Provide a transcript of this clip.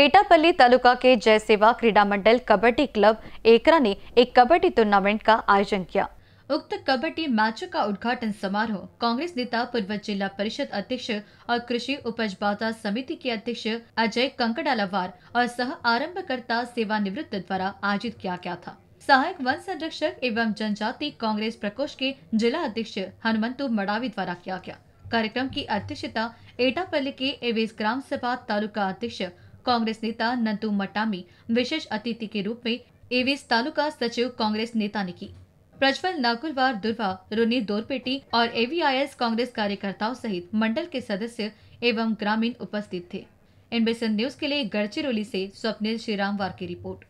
एटापल्ली तालुका के जय सेवा क्रीडा मंडल कबड्डी क्लब एकरा ने एक कबड्डी टूर्नामेंट का आयोजन किया उक्त कबड्डी मैचों का उद्घाटन समारोह कांग्रेस नेता पूर्व जिला परिषद अध्यक्ष और कृषि उपज बाजार समिति के अध्यक्ष अजय कंकड़ालावार और सह आरम्भकर्ता सेवानिवृत्त द्वारा आयोजित किया गया था सहायक वन संरक्षक एवं जनजाति कांग्रेस प्रकोष्ठ के जिला अध्यक्ष हनुमंतु मड़ावी द्वारा किया गया कार्यक्रम की अध्यक्षता एटापल्ली के एवेस ग्राम सभा तालुका अध्यक्ष कांग्रेस नेता नंदू मटामी विशेष अतिथि के रूप में एवीस तालुका सचिव कांग्रेस नेता ने की प्रज्वल नागुलवार दुर्वा रोनी दोरपेटी और एवीआईएस कांग्रेस कार्यकर्ताओं सहित मंडल के सदस्य एवं ग्रामीण उपस्थित थे एनबीसी न्यूज के लिए गढ़चिरौली से स्वप्निल श्रीराम वार की रिपोर्ट